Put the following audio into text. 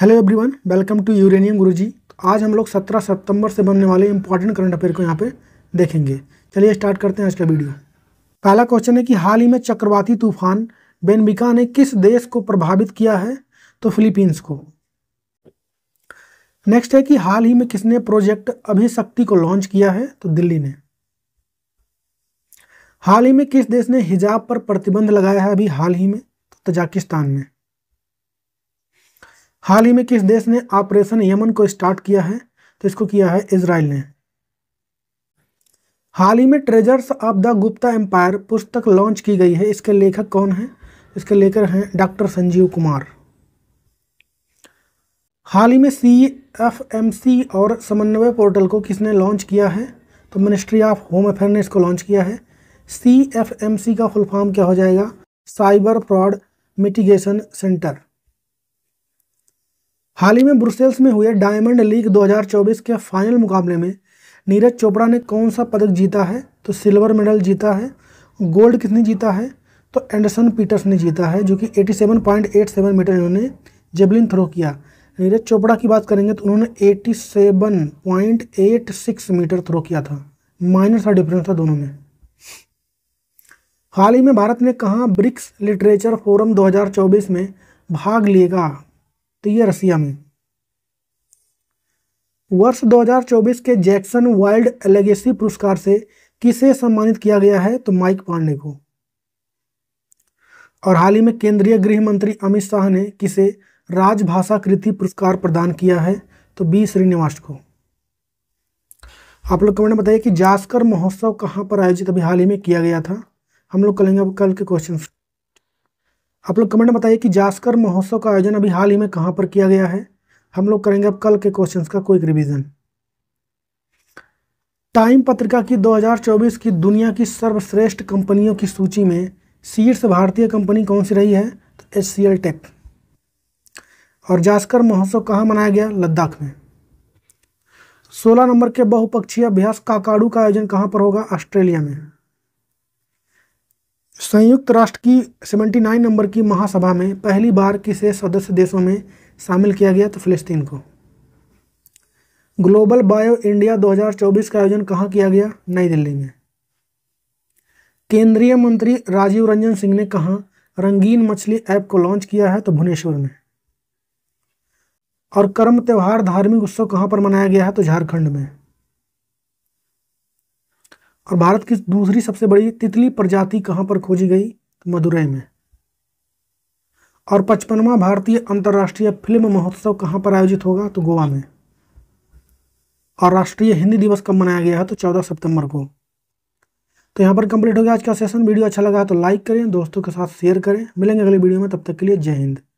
hello everyone welcome to uranium Guruji तो आज हम लोग 17 सितंबर से बनने वाले इंपॉर्टेंट करंट अफेयर को यहाँ पे देखेंगे चलिए स्टार्ट करते हैं आज का वीडियो पहला क्वेश्चन है कि हाल ही में चक्रवाती तूफान बेनबिका ने किस देश को प्रभावित किया है तो फिलीपींस को नेक्स्ट है कि हाल ही में किसने प्रोजेक्ट अभिशक्ति को लॉन्च किया है तो दिल्ली ने हाल ही में किस देश ने हिजाब पर प्रतिबंध लगाया है अभी हाल ही में तो तजाकिस्तान में हाल ही में किस देश ने ऑपरेशन यमन को स्टार्ट किया है तो इसको किया है इसराइल ने हाल ही में treasures of the Gupta empire पुस्तक लॉन्च की गई है इसके लेखक कौन है इसके लेखक हैं डॉक्टर संजीव कुमार हाल ही में सी एफ एम सी और समन्वय पोर्टल को किसने लॉन्च किया है तो मिनिस्ट्री ऑफ होम अफेयर ने इसको लॉन्च किया है सी एफ एम सी का फुल फॉर्म क्या हो जाएगा साइबर फ्रॉड मिटिगेशन सेंटर हाल ही में ब्रुसेल्स में हुए डायमंड लीग 2024 के फाइनल मुकाबले में नीरज चोपड़ा ने कौन सा पदक जीता है तो सिल्वर मेडल जीता है गोल्ड किसने जीता है तो एंडरसन पीटर्स ने जीता है जो कि 87.87 मीटर इन्होंने जेबलिन थ्रो किया नीरज चोपड़ा की बात करेंगे तो उन्होंने 87.86 मीटर थ्रो किया था माइनस सा डिफरेंस था दोनों में हाल ही में भारत ने कहा ब्रिक्स लिटरेचर फोरम 2024 में भाग लेगा तो ये रसिया में वर्ष 2024 के जैक्सन वाइल्ड एलेगेसी पुरस्कार से किसे सम्मानित किया गया है तो माइक पांडे को और हाल ही में केंद्रीय गृह मंत्री अमित शाह ने किसे राजभाषा कृति पुरस्कार प्रदान किया है तो बी श्रीनिवास को आप लोग कमेंट बताइए कि जास्कर महोत्सव कहां पर आयोजित अभी हाल ही में किया गया था हम लोग करेंगे कल के क्वेश्चन आप लोग कमेंट बताइए कि जास्कर महोत्सव का आयोजन अभी हाल ही में कहाँ पर किया गया है हम लोग करेंगे अब कल के क्वेश्चंस का क्विक रिवीजन टाइम पत्रिका की 2024 की दुनिया की सर्वश्रेष्ठ कंपनियों की सूची में शीर्ष भारतीय कंपनी कौन सी रही है तो एच सी एल टेक और जास्कर महोत्सव कहाँ मनाया गया लद्दाख में सोलह नंबर के बहुपक्षीय अभ्यास काकाडू का आयोजन कहाँ पर होगा ऑस्ट्रेलिया में संयुक्त राष्ट्र की 79 नंबर की महासभा में पहली बार किसे सदस्य देशों में शामिल किया गया तो फिलिस्तीन को ग्लोबल बायो इंडिया 2024 का आयोजन कहाँ किया गया नई दिल्ली में केंद्रीय मंत्री राजीव रंजन सिंह ने कहा रंगीन मछली ऐप को लॉन्च किया है तो भुवनेश्वर में और कर्म त्यौहार धार्मिक उत्सव कहाँ पर मनाया गया है तो झारखंड में और भारत की दूसरी सबसे बड़ी तितली प्रजाति कहाँ पर खोजी गई मदुरई में और पचपनवा भारतीय अंतर्राष्ट्रीय फिल्म महोत्सव कहाँ पर आयोजित होगा तो गोवा में और राष्ट्रीय हिंदी दिवस कब मनाया गया है तो चौदह सितंबर को तो यहाँ पर कंप्लीट हो गया आज का सेशन वीडियो अच्छा लगा तो लाइक करें दोस्तों के साथ शेयर करें मिलेंगे अगले वीडियो में तब तक के लिए जय हिंद